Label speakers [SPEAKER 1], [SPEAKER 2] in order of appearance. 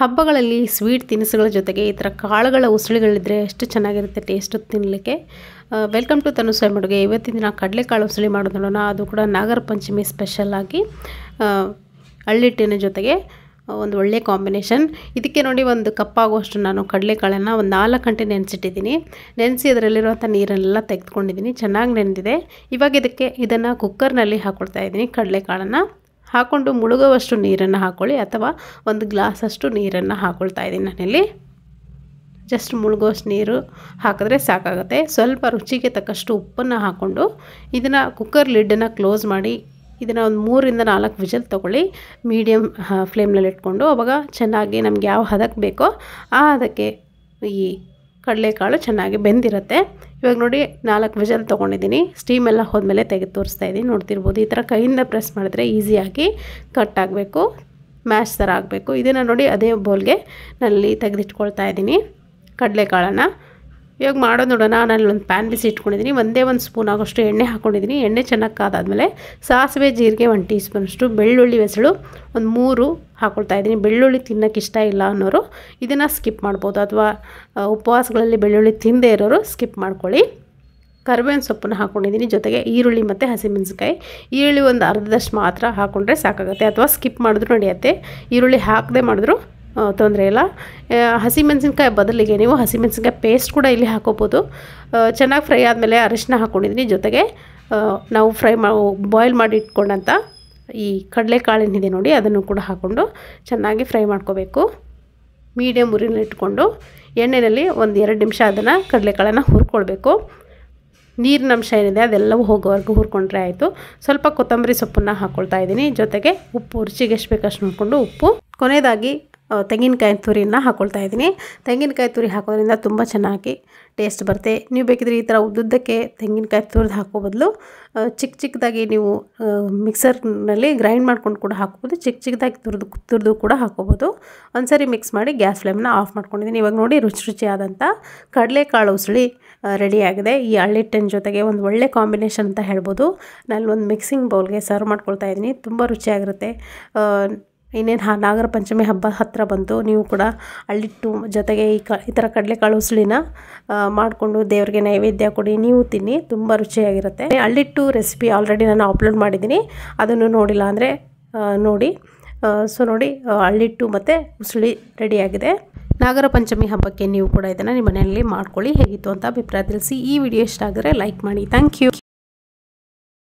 [SPEAKER 1] ಹಬ್ಬಗಳಲ್ಲಿ ಸ್ವೀಟ್ ತಿನಿಸುಗಳ ಜೊತೆಗೆ ಈ ಥರ ಕಾಳುಗಳ ಉಸುಳಿಗಳಿದ್ದರೆ ಎಷ್ಟು ಚೆನ್ನಾಗಿರುತ್ತೆ ಟೇಸ್ಟು ತಿನ್ನಲಿಕ್ಕೆ ವೆಲ್ಕಮ್ ಟು ತನು ಮಡುಗೆ ಇವತ್ತಿನ ದಿನ ಕಡಲೆಕಾಳು ಉಸುಳಿ ಮಾಡೋದು ನೋಡೋಣ ಅದು ಕೂಡ ನಾಗರ ಪಂಚಮಿ ಸ್ಪೆಷಲ್ಲಾಗಿ ಹಳ್ಳಿಟ್ಟಿನ ಜೊತೆಗೆ ಒಂದು ಒಳ್ಳೆ ಕಾಂಬಿನೇಷನ್ ಇದಕ್ಕೆ ನೋಡಿ ಒಂದು ಕಪ್ಪಾಗುವಷ್ಟು ನಾನು ಕಡಲೆಕಾಳನ್ನು ಒಂದು ನಾಲ್ಕು ಗಂಟೆ ನೆನೆಸಿಟ್ಟಿದ್ದೀನಿ ನೆನೆಸಿ ಅದರಲ್ಲಿರುವಂಥ ನೀರನ್ನೆಲ್ಲ ತೆಗೆದುಕೊಂಡಿದ್ದೀನಿ ಚೆನ್ನಾಗಿ ನೆನೆದಿದೆ ಇವಾಗ ಇದಕ್ಕೆ ಇದನ್ನು ಕುಕ್ಕರ್ನಲ್ಲಿ ಹಾಕ್ಕೊಳ್ತಾ ಇದ್ದೀನಿ ಕಡಲೆಕಾಳನ್ನು ಹಾಕ್ಕೊಂಡು ಮುಳುಗುವಷ್ಟು ನೀರನ್ನು ಹಾಕ್ಕೊಳ್ಳಿ ಅಥವಾ ಒಂದು ಗ್ಲಾಸಷ್ಟು ನೀರನ್ನು ಹಾಕ್ಕೊಳ್ತಾ ಇದ್ದೀನಿ ನಾನಿಲ್ಲಿ ಜಸ್ಟ್ ಮುಳುಗೋಷ್ಟು ನೀರು ಹಾಕಿದ್ರೆ ಸಾಕಾಗುತ್ತೆ ಸ್ವಲ್ಪ ರುಚಿಗೆ ತಕ್ಕಷ್ಟು ಉಪ್ಪನ್ನು ಹಾಕ್ಕೊಂಡು ಇದನ್ನು ಕುಕ್ಕರ್ ಲಿಡ್ಡನ್ನು ಕ್ಲೋಸ್ ಮಾಡಿ ಇದನ್ನು ಒಂದು ಮೂರಿಂದ ನಾಲ್ಕು ವಿಜಲ್ ತೊಗೊಳ್ಳಿ ಮೀಡಿಯಮ್ ಫ್ಲೇಮ್ನಲ್ಲಿ ಇಟ್ಕೊಂಡು ಅವಾಗ ಚೆನ್ನಾಗಿ ನಮ್ಗೆ ಯಾವ ಹದಕ್ಕೆ ಬೇಕೋ ಆ ಹದಕ್ಕೆ ಈ ಕಡಲೆಕಾಳು ಚೆನ್ನಾಗಿ ಬೆಂದಿರುತ್ತೆ ಇವಾಗ ನೋಡಿ ನಾಲ್ಕು ವಿಜಲ್ ತೊಗೊಂಡಿದ್ದೀನಿ ಸ್ಟೀಮ್ ಎಲ್ಲ ಹೋದ್ಮೇಲೆ ತೆಗೆದು ತೋರಿಸ್ತಾ ಇದ್ದೀನಿ ನೋಡ್ತಿರ್ಬೋದು ಈ ಥರ ಕೈಯಿಂದ ಪ್ರೆಸ್ ಮಾಡಿದ್ರೆ ಈಸಿಯಾಗಿ ಕಟ್ ಆಗಬೇಕು ಮ್ಯಾಶ್ ಥರ ಆಗಬೇಕು ಇದನ್ನು ನೋಡಿ ಅದೇ ಬೌಲ್ಗೆ ನಲ್ಲಿ ತೆಗೆದಿಟ್ಕೊಳ್ತಾ ಇದ್ದೀನಿ ಕಡಲೆಕಾಳನ್ನು ಇವಾಗ ಮಾಡೋದು ನೋಡೋಣ ನಾನು ಒಂದು ಪ್ಯಾನ್ ಬಿಸಿ ಇಟ್ಕೊಂಡಿದ್ದೀನಿ ಒಂದೇ ಒಂದು ಸ್ಪೂನ್ ಆಗೋಷ್ಟು ಎಣ್ಣೆ ಹಾಕ್ಕೊಂಡಿದ್ದೀನಿ ಎಣ್ಣೆ ಚೆನ್ನಾಗಿ ಕಾದಾದಮೇಲೆ ಸಾಸಿವೆ ಜೀರಿಗೆ ಒಂದು ಟೀ ಸ್ಪೂನಷ್ಟು ಬೆಳ್ಳುಳ್ಳಿ ಹೆಸಳು ಒಂದು ಮೂರು ಹಾಕ್ಕೊಳ್ತಾ ಇದ್ದೀನಿ ಬೆಳ್ಳುಳ್ಳಿ ತಿನ್ನೋಕ್ಕೆ ಇಷ್ಟ ಇಲ್ಲ ಅನ್ನೋರು ಇದನ್ನು ಸ್ಕಿಪ್ ಮಾಡ್ಬೋದು ಅಥವಾ ಉಪವಾಸಗಳಲ್ಲಿ ಬೆಳ್ಳುಳ್ಳಿ ತಿಂದೇ ಇರೋರು ಸ್ಕಿಪ್ ಮಾಡ್ಕೊಳ್ಳಿ ಕರ್ಬೇವಿನ ಸೊಪ್ಪನ್ನು ಹಾಕ್ಕೊಂಡಿದ್ದೀನಿ ಜೊತೆಗೆ ಈರುಳ್ಳಿ ಮತ್ತು ಹಸಿಮೆಣ್ಸಿನ್ಕಾಯಿ ಈರುಳ್ಳಿ ಒಂದು ಅರ್ಧದಷ್ಟು ಮಾತ್ರ ಹಾಕ್ಕೊಂಡ್ರೆ ಸಾಕಾಗುತ್ತೆ ಅಥವಾ ಸ್ಕಿಪ್ ಮಾಡಿದ್ರೂ ನಡೆಯುತ್ತೆ ಈರುಳ್ಳಿ ಹಾಕದೆ ಮಾಡಿದ್ರು ತೊಂದರೆ ಇಲ್ಲ ಹಸಿಮೆಣಸಿನ್ಕಾಯಿ ಬದಲಿಗೆ ನೀವು ಹಸಿಮೆಣಸಿನ್ಕಾಯಿ ಪೇಸ್ಟ್ ಕೂಡ ಇಲ್ಲಿ ಹಾಕೋಬೋದು ಚೆನ್ನಾಗಿ ಫ್ರೈ ಆದಮೇಲೆ ಅರಿಶಿನ ಹಾಕ್ಕೊಂಡಿದ್ದೀನಿ ಜೊತೆಗೆ ನಾವು ಫ್ರೈ ಮಾ ಬಾಯ್ಲ್ ಮಾಡಿ ಇಟ್ಕೊಂಡಂಥ ಈ ಏನಿದೆ ನೋಡಿ ಅದನ್ನು ಕೂಡ ಹಾಕ್ಕೊಂಡು ಚೆನ್ನಾಗಿ ಫ್ರೈ ಮಾಡ್ಕೋಬೇಕು ಮೀಡಿಯಮ್ ಇಟ್ಕೊಂಡು ಎಣ್ಣೆಯಲ್ಲಿ ಒಂದು ಎರಡು ನಿಮಿಷ ಅದನ್ನು ಕಡಲೆಕಾಳನ್ನು ಹುರ್ಕೊಳ್ಬೇಕು ನೀರಿನ ಅಂಶ ಏನಿದೆ ಅದೆಲ್ಲವೂ ಹೋಗೋವರೆಗೂ ಹುರ್ಕೊಂಡ್ರೆ ಆಯಿತು ಸ್ವಲ್ಪ ಕೊತ್ತಂಬರಿ ಸೊಪ್ಪನ್ನು ಹಾಕ್ಕೊಳ್ತಾ ಇದ್ದೀನಿ ಜೊತೆಗೆ ಉಪ್ಪು ರುಚಿಗೆ ಎಷ್ಟು ಬೇಕಷ್ಟು ನೋಡಿಕೊಂಡು ಉಪ್ಪು ಕೊನೆಯದಾಗಿ ತೆಂಗಿನಕಾಯಿ ತುರಿನ ಹಾಕ್ಕೊಳ್ತಾ ಇದ್ದೀನಿ ತೆಂಗಿನಕಾಯಿ ತುರಿ ಹಾಕೋದ್ರಿಂದ ತುಂಬ ಚೆನ್ನಾಗಿ ಟೇಸ್ಟ್ ಬರುತ್ತೆ ನೀವು ಬೇಕಿದ್ರೆ ಈ ಥರ ಉದ್ದುದ್ದಕ್ಕೆ ತೆಂಗಿನಕಾಯಿ ತುರಿದು ಹಾಕೋ ಬದಲು ಚಿಕ್ಕ ಚಿಕ್ಕದಾಗಿ ನೀವು ಮಿಕ್ಸರ್ನಲ್ಲಿ ಗ್ರೈಂಡ್ ಮಾಡ್ಕೊಂಡು ಕೂಡ ಹಾಕ್ಬೋದು ಚಿಕ್ಕ ಚಿಕ್ಕದಾಗಿ ತುರಿದು ತುರಿದು ಕೂಡ ಹಾಕೋಬೋದು ಒಂದ್ಸರಿ ಮಿಕ್ಸ್ ಮಾಡಿ ಗ್ಯಾಸ್ ಫ್ಲೇಮ್ನ ಆಫ್ ಮಾಡ್ಕೊಂಡಿದ್ದೀನಿ ಇವಾಗ ನೋಡಿ ರುಚಿ ರುಚಿಯಾದಂಥ ಕಡಲೆಕಾಳು ಉಸಳಿ ರೆಡಿಯಾಗಿದೆ ಈ ಹಳ್ಳಿಟ್ಟಿನ ಜೊತೆಗೆ ಒಂದು ಒಳ್ಳೆ ಕಾಂಬಿನೇಷನ್ ಅಂತ ಹೇಳ್ಬೋದು ನಾನು ಒಂದು ಮಿಕ್ಸಿಂಗ್ ಬೌಲ್ಗೆ ಸರ್ವ್ ಮಾಡ್ಕೊಳ್ತಾ ಇದ್ದೀನಿ ತುಂಬ ರುಚಿಯಾಗಿರುತ್ತೆ ಇನ್ನೇನು ಹಾ ನಾಗರ ಪಂಚಮಿ ಹಬ್ಬ ಹತ್ತಿರ ಬಂತು ನೀವು ಕೂಡ ಅಳ್ಳಿಟ್ಟು ಜೊತೆಗೆ ಈ ಕ ಈ ಥರ ಕಾಳು ಉಸುಳಿನ ಮಾಡಿಕೊಂಡು ದೇವರಿಗೆ ನೈವೇದ್ಯ ಕೊಡಿ ನೀವು ತಿನ್ನಿ ತುಂಬ ರುಚಿಯಾಗಿರುತ್ತೆ ಅಳ್ಳಿಟ್ಟು ರೆಸಿಪಿ ಆಲ್ರೆಡಿ ನಾನು ಅಪ್ಲೋಡ್ ಮಾಡಿದ್ದೀನಿ ಅದನ್ನು ನೋಡಿಲ್ಲ ಅಂದರೆ ನೋಡಿ ಸೊ ನೋಡಿ ಅಳ್ಳಿಟ್ಟು ಮತ್ತು ಉಸುಳಿ ರೆಡಿಯಾಗಿದೆ ನಾಗರ ಪಂಚಮಿ ಹಬ್ಬಕ್ಕೆ ನೀವು ಕೂಡ ಇದನ್ನು ನಿಮ್ಮ ಮನೆಯಲ್ಲಿ ಮಾಡ್ಕೊಳ್ಳಿ ಹೇಗಿತ್ತು ಅಂತ ಅಭಿಪ್ರಾಯ ತಿಳಿಸಿ ಈ ವಿಡಿಯೋ ಇಷ್ಟ ಆದರೆ ಲೈಕ್ ಮಾಡಿ ಥ್ಯಾಂಕ್ ಯು